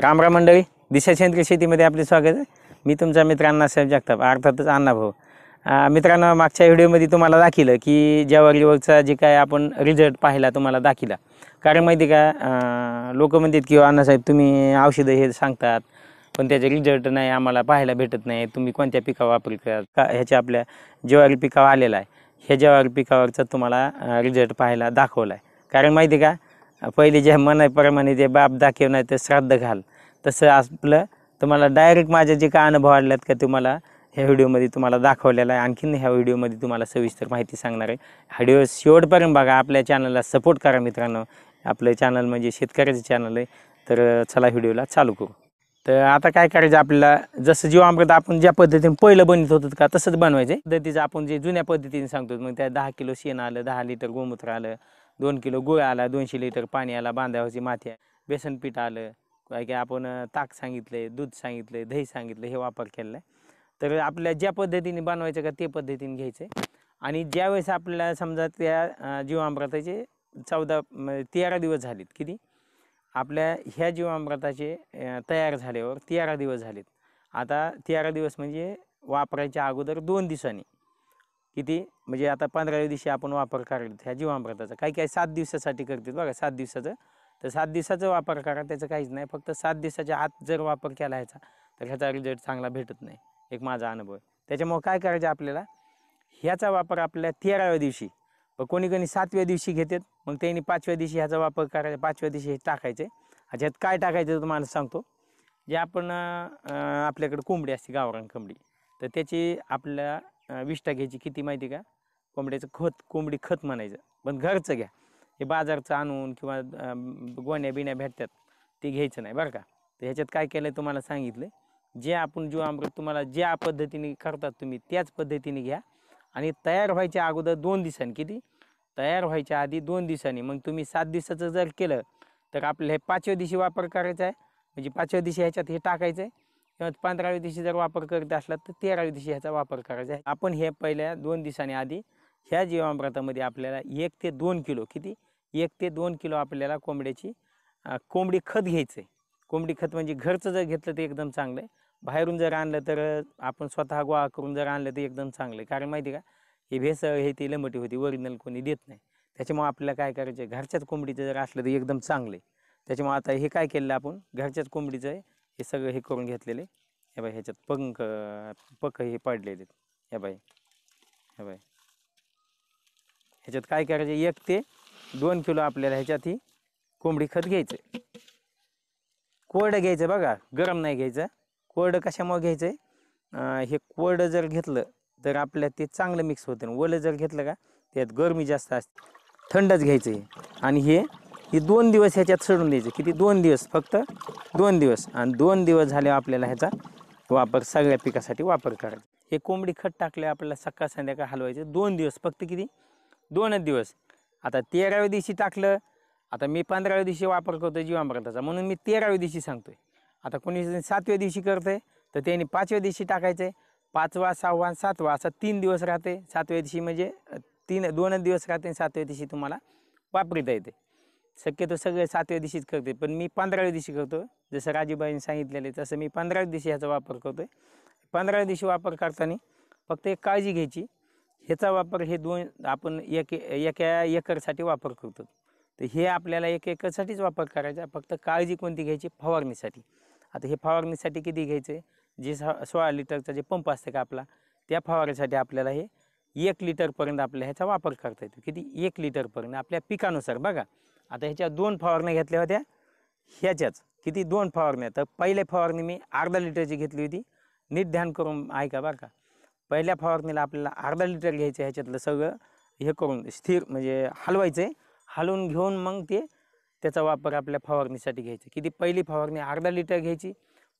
राम राम मंडळी दिशा सेंद्रिय शेतीमध्ये आपले स्वागत आहे मी तुमचा मित्रांना अन्नासाहेब जगताप अर्थातच अण्णा भाऊ मित्रांनो मागच्या व्हिडिओमध्ये तुम्हाला दाखिलं की ज्वारीवरचा जे काय आपण रिझल्ट पाहिला तुम्हाला दाखिला कारण माहिती का लोक म्हणतात की अण्णासाहेब तुम्ही औषधं हे सांगतात पण त्याचे रिझल्ट नाही आम्हाला पाहायला भेटत नाही तुम्ही कोणत्या पिका वापर का ह्याच्या आपल्या ज्वारी पिकावर आलेला आहे ह्या ज्वारी पिकावरचा तुम्हाला रिझल्ट पाहायला दाखवला आहे कारण माहिती का पहिले जे मनाप्रमाणे जे बाप दाखव नाही ते श्राद्ध घाल तसं आपलं तुम्हाला डायरेक्ट माझ्या जे का अनुभव आलेत का तुम्हाला ह्या व्हिडिओमध्ये तुम्हाला दाखवलेला आहे आणखीन ह्या व्हिडिओमध्ये तुम्हाला सविस्तर माहिती सांगणार आहे व्हिडिओ शेवटपर्यंत बघा आपल्या चॅनलला सपोर्ट करा मित्रांनो आपलं चॅनल म्हणजे शेतकऱ्याचं चॅनल आहे तर चला व्हिडिओला चालू करू तर आता काय करायचं आपल्याला जसं जीवामृत आपण ज्या पद्धतीने पहिलं बनवत होतं का तसंच बनवायचं पद्धतीचं आपण जे जुन्या पद्धतीने सांगतो मग त्या दहा किलो शेण आलं दहा लिटर गोमूत्र आलं दोन किलो गुळ आला दोनशे लिटर पाणी आला बांधावरची माती आहे बेसन पीठ आलं काय की आपण ताक सांगितले दूध सांगितलं दही सांगितलं हे वापर केलेला आहे तर आपल्या ज्या पद्धतीने बनवायचं का ते पद्धतीने घ्यायचं आहे आणि ज्यावेळेस आपल्याला समजा त्या जीवामृताचे चौदा तेरा दिवस झालेत किती आपल्या ह्या जीवामृताचे तयार झाल्यावर तेरा दिवस झालेत आता तेरा दिवस म्हणजे वापरायच्या अगोदर दोन दिवसांनी किती म्हणजे आता पंधराव्या दिवशी आपण वापर करायला ह्या जीवामृताचा काही काही सात दिवसासाठी करतात बघा सात दिवसाचं तर सात दिवसाचा वापर करा त्याचं काहीच नाही फक्त सात दिवसाच्या आत जर वापर केला ह्याचा तर ह्याचा रिझल्ट चांगला भेटत नाही एक माझा अनुभव त्याच्यामुळं काय करायचं आपल्याला ह्याचा वापर आपल्या तेराव्या दिवशी पण कोणी कोणी सातव्या दिवशी घेतात मग त्यांनी पाचव्या दिवशी ह्याचा वापर करायचा पाचव्या दिवशी हे टाकायचे ह्याच्यात काय टाकायचं तुम्हाला सांगतो जे आपण आपल्याकडे कोंबडी असते गावरान कोंबडी तर त्याची आपल्या विष्टा घ्यायची किती माहिती का कोंबड्याचं खत कोंबडी खत म्हणायचं पण घरचं घ्या हे बाजारचं आणून किंवा गोण्या बिण्या भेटतात ते घ्यायचं नाही बरं का तर ह्याच्यात काय केलं आहे तुम्हाला सांगितलं जे आपण जो अमृत तुम्हाला ज्या पद्धतीने करतात तुम्ही त्याच पद्धतीने घ्या आणि तयार व्हायच्या अगोदर दोन दिवसांनी किती तयार व्हायच्या आधी दोन दिवसांनी मग तुम्ही सात दिवसाचं जर केलं तर आपल्याला हे पाचव्या दिवशी वापर करायचा आहे म्हणजे पाचव्या दिवशी ह्याच्यात हे टाकायचं आहे किंवा पंधराव्या दिवशी जर वापर करत असला तर तेराव्या दिवशी ह्याचा वापर करायचा आहे आपण हे पहिल्या दोन दिवसांनी आधी ह्या जीवामृतामध्ये आपल्याला एक ते दोन किलो किती एक ते दोन किलो आपल्याला कोंबड्याची कोंबडी खत घ्यायचं आहे कोंबडी खत म्हणजे घरचं जर घेतलं तर एकदम चांगलं आहे बाहेरून जर आणलं तर आपण स्वतः गोळा करून जर आणलं तर एकदम चांगलं आहे कारण माहिती का हे भेसळ हे ती लमटी होती ओरिजिनल कोणी देत नाही त्याच्यामुळे आपल्याला काय करायचं घरच्याच कोंबडीचं जर असलं तर एकदम चांगलं आहे त्याच्यामुळे आता हे काय केलं आपण घरच्याच कोंबडीचं हे सगळं हे करून घेतलेले हे बाई ह्याच्यात पंख पख हे पाडलेले हे बाई हे बाई ह्याच्यात काय करायचे एक ते दोन किलो आपल्याला ह्याच्यात ही कोंबडी खत घ्यायचं कोरडं घ्यायचं बघा गरम नाही घ्यायचं कोरडं कशामुळे घ्यायचं हे कोरडं जर घेतलं तर आपल्या ते चांगलं मिक्स होतं ओलं जर घेतलं का त्यात गरमी जास्त असते थंडच घ्यायचं आहे आणि हे ही दोन दिवस ह्याच्यात सोडून द्यायचे किती दोन दिवस फक्त दोन दिवस आणि दोन दिवस झाले आपल्याला ह्याचा वापर सगळ्या पिकासाठी वापर करायचा हे कोंबडी खत टाकले आपल्याला सकाळ संध्याकाळ हलवायचं दोन दिवस फक्त किती दोनच दिवस आता तेराव्या दिवशी टाकलं आता मी पंधराव्या दिवशी वापर करतो जीवामृताचा म्हणून मी तेराव्या दिवशी सांगतोय आता कोणी सातव्या दिवशी करते तर त्यांनी पाचव्या दिवशी टाकायचं आहे पाचवा सहावा सातवा असा तीन दिवस राहते सातव्या दिवशी म्हणजे तीन दोनच दिवस राहते आणि सातव्या दिवशी तुम्हाला वापरता येते शक्यतो सगळे सातव्या दिवशीच करते पण मी पंधराव्या दिवशी करतो जसं राजूबाईंनी सांगितलेलं आहे तसं मी पंधराव्या दिवशी ह्याचा वापर करतो आहे पंधराव्या दिवशी वापर करताना फक्त एक काळजी घ्यायची ह्याचा वापर हे दोन आपण एक एका एकरसाठी वापर करतो तर हे आपल्याला एक एकरसाठीच वापर करायचा फक्त काळजी कोणती घ्यायची फवारणीसाठी आता हे फवारणीसाठी किती घ्यायचं जे सोळा लिटरचा जे पंप असतं का आपला त्या फवारणीसाठी आपल्याला हे एक लिटरपर्यंत आपल्या ह्याचा वापर करता येतो किती एक लिटरपर्यंत आपल्या पिकानुसार बघा आता ह्याच्या दोन फवारण्या घेतल्या होत्या ह्याच्याच किती दोन फवारण्या तर पहिल्या फवारणी मी अर्धा लिटरची घेतली होती नीट ध्यान करून ऐका बरं का पहिल्या फवारणीला आपल्याला अर्धा लिटर घ्यायचं ह्याच्यातलं सगळं हे करून स्थिर म्हणजे हलवायचं आहे हलवून घेऊन मग ते त्याचा वापर आपल्या फवारणीसाठी घ्यायचं किती पहिली फवारणी अर्धा लिटर घ्यायची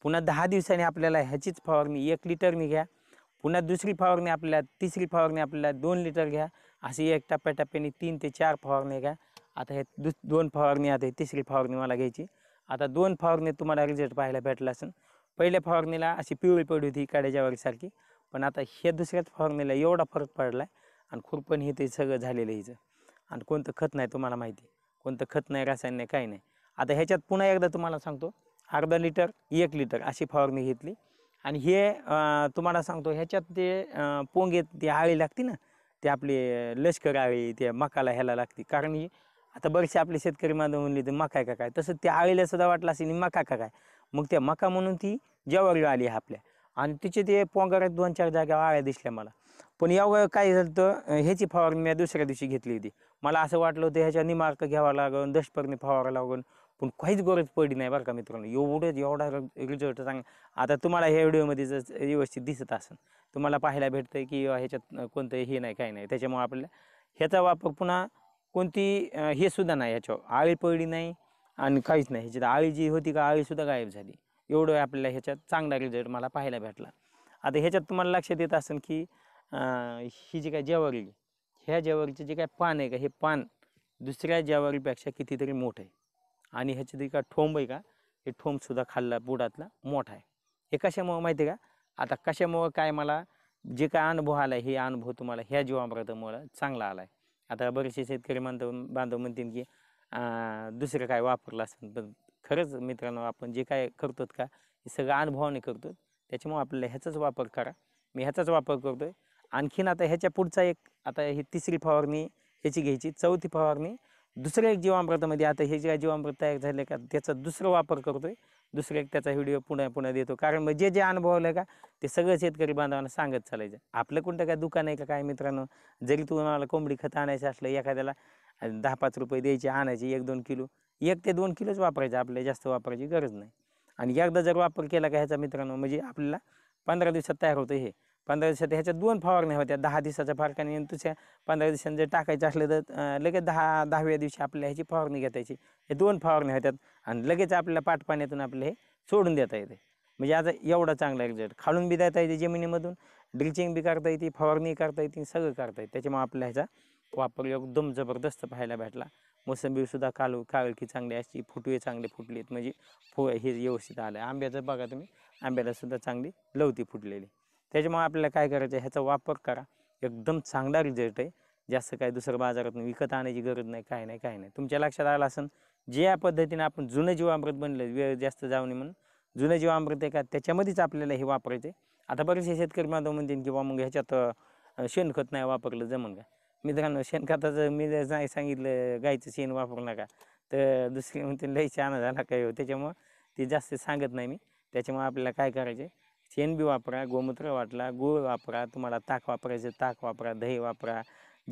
पुन्हा दहा दिवसांनी आपल्याला ह्याचीच फवारणी एक लिटरनी घ्या पुन्हा दुसरी फवारणी आपल्याला तिसरी फवारणी आपल्याला दोन लिटर घ्या अशी एक टप्प्याटप्प्याने तीन ते चार फवारणी घ्या आता हे दु दोन फवारणी आता तिसरी फवारणी मला घ्यायची आता दोन फवारणी तुम्हाला रिझल्ट पाहायला भेटला असेल पहिल्या फवारणीला अशी पिवळी पडली होती काड्याच्या वरीसारखी पण आता हे दुसऱ्याच फवारणीला एवढा फरक पडला आहे आणि खुरपण हे ते सगळं झालेलं हिचं आणि कोणतं खत नाही तुम्हाला माहिती कोणतं खत नाही रासायन नाही काही नाही आता ह्याच्यात पुन्हा एकदा तुम्हाला सांगतो अर्धा लिटर एक लिटर अशी फवारणी घेतली आणि हे तुम्हाला सांगतो ह्याच्यात ते पोंगेत ती आळी लागते ना ते आपली लष्कर आळी ते मकाला ह्याला लागते कारण ही आता बरेचसे आपले शेतकरी माझं म्हणले तर मका का काय तसं त्या आळीला सुद्धा वाटलं असेल मका का काय मग त्या मका म्हणून ती जेवारी आली आपल्या आणि तिचे ते पोंगाऱ्यात दोन चार जागा आळ्या दिसल्या मला पण यावर काय झालं तर ह्याची फवारणी मी दुसऱ्या दिवशी घेतली होती मला असं वाटलं होतं ह्याच्या निमार्क घ्यावा लागून दशपर्णी फवारा लागून पण काहीच गरज पडली नाही बरं का मित्रांनो एवढं एवढा रिझल्ट सांग आता तुम्हाला ह्या व्हिडिओमध्ये जर व्यवस्थित दिसत असेल तुम्हाला पाहायला भेटतं की ह्याच्यात कोणतंही हे नाही काही नाही त्याच्यामुळे आपल्याला ह्याचा वापर पुन्हा कोणती हे सुद्धा नाही ह्याच्यावर आळी पडली नाही आणि काहीच नाही ह्याच्यात आळी जी होती का आळीसुद्धा गायब झाली एवढं आपल्याला ह्याच्यात चांगला रिझल्ट मला पाहायला भेटला आता ह्याच्यात तुम्हाला लक्षात येत असेल की ही जी काय जेवारी ह्या जेवारीचे जे काय पान आहे का हे पान दुसऱ्या जेवारीपेक्षा कितीतरी मोठं आहे आणि ह्याच्यात का ठोंब आहे का हे ठोंबसुद्धा खाल्ला बुडातला मोठा आहे हे कशामुळं माहिती आहे का आता कशामुळं काय मला जे काय अनुभव आला हे अनुभव तुम्हाला ह्या जीवामृतामुळं चांगला आला आहे आता बरेचसे शेतकरी बांधव बांधव म्हणतील की दुसरं काय वापरलं असेल पण खरंच मित्रांनो आपण जे काय करतो का हे सगळं अनुभवाने करतो त्याच्यामुळे आपल्याला ह्याचाच वापर करा मी ह्याचाच वापर करतो आहे आणखीन आता ह्याच्या पुढचा एक आता ही तिसरी फवारणी ह्याची घ्यायची चौथी फवारणी दुसरं एक जीवामृतामध्ये आता हे जे जीवामृत तयार झाले का त्याचा दुसरा वापर करतोय दुसरं एक त्याचा व्हिडिओ पुन्हा पुन्हा देतो कारण मग जे जे अनुभवलं का ते सगळं शेतकरी बांधवांना सांगत चालायचं आपलं कोणतं काय दुकान आहे का काय मित्रांनो जरी तुम्हाला कोंबडी खत आणायचं असलं एखाद्याला दहा पाच रुपये द्यायचे आणायचे एक दोन किलो एक ते दोन किलोच वापरायचं आपल्याला जास्त वापरायची गरज नाही आणि एकदा जर वापर केला का ह्याचा मित्रांनो म्हणजे आपल्याला पंधरा दिवसात तयार होतं हे पंधरा दिवसात ह्याच्यात दोन फवारण्या होत्या दहा दिवसाच्या फरकाने दुसऱ्या पंधरा दिवसांनी जर टाकायचं असलं तर लगेच दहा दहाव्या दिवशी आपल्या ह्याची फवारणी घेतायची हे दोन फवारण्या होत्यात आणि लगेच आपल्याला पाटपाण्यातून आपले हे सोडून देता येते म्हणजे आता एवढा चांगला रिझल्ट खालून बी देता येते जमिनीमधून ड्रिचिंग बी करता येते फवारणी करता येते सगळं करता येते त्याच्यामुळे आपल्या ह्याचा वापर एकदम जबरदस्त पाहायला भेटला मोसंबीसुद्धा कालू काळखी चांगली असती फुटवे चांगले फुटलेत म्हणजे फो हे व्यवस्थित आलं आंब्याचं बघा तुम्ही आंब्यालासुद्धा चांगली लवती फुटलेली त्याच्यामुळे आपल्याला काय करायचं ह्याचा वापर करा एकदम चांगला रिझल्ट आहे जास्त काय दुसरं बाजारातून विकत आणायची गरज नाही काय नाही काय नाही तुमच्या लक्षात आलं असेल जे या पद्धतीने आपण जुनं जीवामृत बनलं वेळ जास्त जाऊ नये म्हणून जुनं जीवामृत आहे का त्याच्यामध्येच आपल्याला हे वापरायचं आहे आता बरेचसे शेतकरी म्हणते की किंवा मग ह्याच्यात शेणखत नाही वापरलं जमन का मित्रांनो शेणखताचं मी नाही सांगितलं गायचं शेण वापरू नका तर दुसरी म्हणते लई छान झाला काय हो त्याच्यामुळं ते जास्त सांगत नाही मी त्याच्यामुळे आपल्याला काय करायचं आहे शेण बी वापरा गोमूत्र वाटला गूळ वापरा तुम्हाला ताक वापरायचं ताक वापरा दही वापरा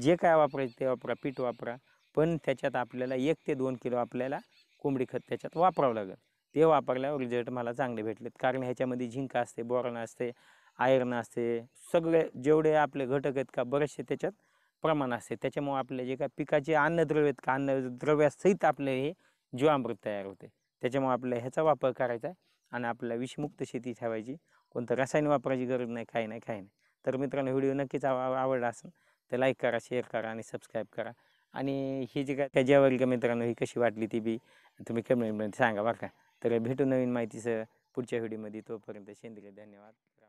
जे काय वापरायचं ते वापरा पीठ वापरा पण त्याच्यात आपल्याला एक ते दोन किलो आपल्याला कोंबडी खत त्याच्यात वापरावं लागेल ते वापरल्यावर रिझल्ट मला चांगले भेटलेत कारण ह्याच्यामध्ये झिंक असते बोरण असते आयर्न असते सगळे जेवढे आपले घटक आहेत का बरेचसे त्याच्यात प्रमाण असते त्याच्यामुळे आपले जे काय पिकाचे अन्नद्रव्य आहेत का अन्नद्रव्यासहित आपले हे जीवामृत तयार होते त्याच्यामुळे आपल्याला ह्याचा वापर करायचा आणि आपल्याला विषमुक्त शेती ठेवायची कोणतं रसायन वापरायची गरज नाही काही नाही काही नाही तर मित्रांनो व्हिडिओ नक्कीच आव आवडला असेल तर लाईक करा शेअर करा आणि सबस्क्राईब करा आणि ही जी काय त्याच्यावरील का मित्रांनो ही कशी वाटली ती बी तुम्ही कमेंटमध्ये सांगा बरं का तर भेटू नवीन माहितीचं पुढच्या व्हिडिओमध्ये तोपर्यंत सेंद्रिय धन्यवाद